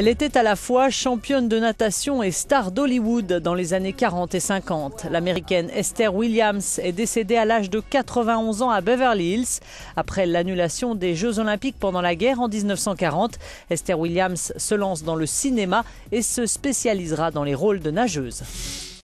Elle était à la fois championne de natation et star d'Hollywood dans les années 40 et 50. L'américaine Esther Williams est décédée à l'âge de 91 ans à Beverly Hills. Après l'annulation des Jeux olympiques pendant la guerre en 1940, Esther Williams se lance dans le cinéma et se spécialisera dans les rôles de nageuse.